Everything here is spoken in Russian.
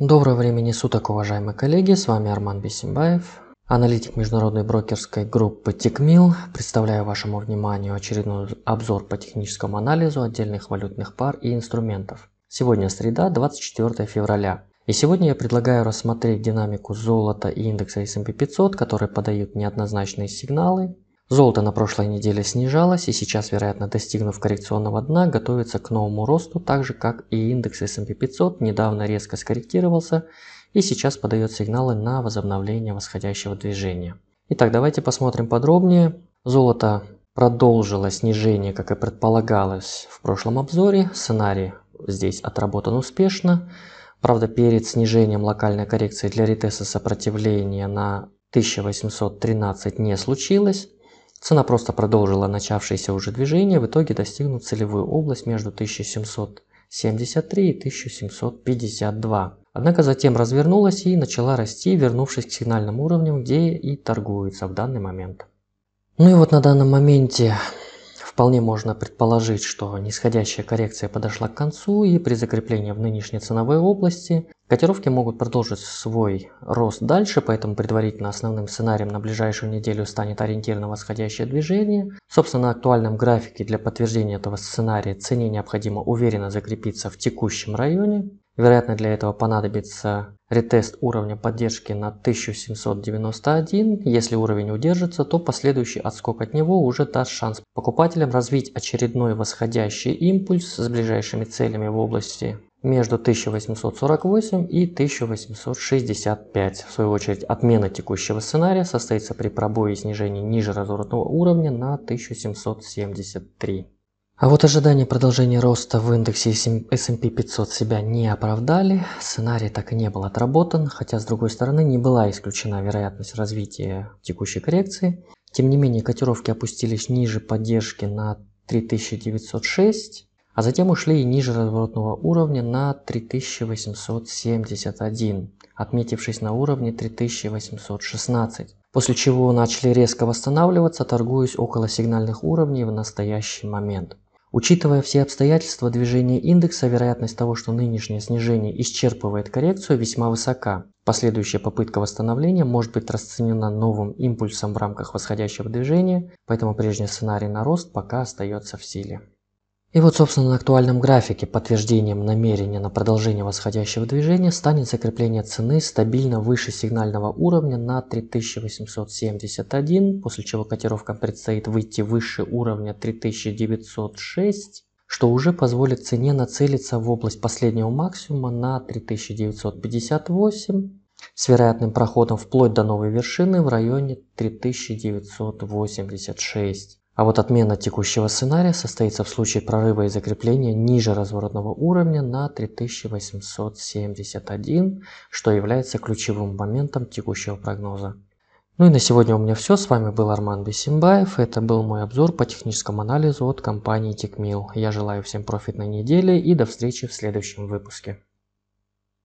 Доброго времени суток, уважаемые коллеги, с вами Арман Бесимбаев, аналитик международной брокерской группы Тикмил. Представляю вашему вниманию очередной обзор по техническому анализу отдельных валютных пар и инструментов. Сегодня среда, 24 февраля. И сегодня я предлагаю рассмотреть динамику золота и индекса S&P 500, которые подают неоднозначные сигналы Золото на прошлой неделе снижалось и сейчас, вероятно, достигнув коррекционного дна, готовится к новому росту, так же как и индекс S&P 500 недавно резко скорректировался и сейчас подает сигналы на возобновление восходящего движения. Итак, давайте посмотрим подробнее. Золото продолжило снижение, как и предполагалось в прошлом обзоре. Сценарий здесь отработан успешно. Правда, перед снижением локальной коррекции для ретеста сопротивления на 1813 не случилось. Цена просто продолжила начавшееся уже движение, в итоге достигнув целевую область между 1773 и 1752. Однако затем развернулась и начала расти, вернувшись к сигнальным уровням, где и торгуется в данный момент. Ну и вот на данном моменте Вполне можно предположить, что нисходящая коррекция подошла к концу и при закреплении в нынешней ценовой области котировки могут продолжить свой рост дальше, поэтому предварительно основным сценарием на ближайшую неделю станет ориентированно восходящее движение. Собственно, на актуальном графике для подтверждения этого сценария цене необходимо уверенно закрепиться в текущем районе. Вероятно, для этого понадобится ретест уровня поддержки на 1791. Если уровень удержится, то последующий отскок от него уже даст шанс покупателям развить очередной восходящий импульс с ближайшими целями в области между 1848 и 1865. В свою очередь, отмена текущего сценария состоится при пробое и снижении ниже разворотного уровня на 1773. А вот ожидания продолжения роста в индексе S&P 500 себя не оправдали, сценарий так и не был отработан, хотя с другой стороны не была исключена вероятность развития текущей коррекции. Тем не менее котировки опустились ниже поддержки на 3906, а затем ушли и ниже разворотного уровня на 3871, отметившись на уровне 3816 после чего начали резко восстанавливаться, торгуясь около сигнальных уровней в настоящий момент. Учитывая все обстоятельства движения индекса, вероятность того, что нынешнее снижение исчерпывает коррекцию, весьма высока. Последующая попытка восстановления может быть расценена новым импульсом в рамках восходящего движения, поэтому прежний сценарий на рост пока остается в силе. И вот, собственно, на актуальном графике подтверждением намерения на продолжение восходящего движения станет закрепление цены стабильно выше сигнального уровня на 3871, после чего котировкам предстоит выйти выше уровня 3906, что уже позволит цене нацелиться в область последнего максимума на 3958 с вероятным проходом вплоть до новой вершины в районе 3986. А вот отмена текущего сценария состоится в случае прорыва и закрепления ниже разворотного уровня на 3871, что является ключевым моментом текущего прогноза. Ну и на сегодня у меня все. С вами был Арман Бесимбаев. Это был мой обзор по техническому анализу от компании TechMill. Я желаю всем профитной недели и до встречи в следующем выпуске.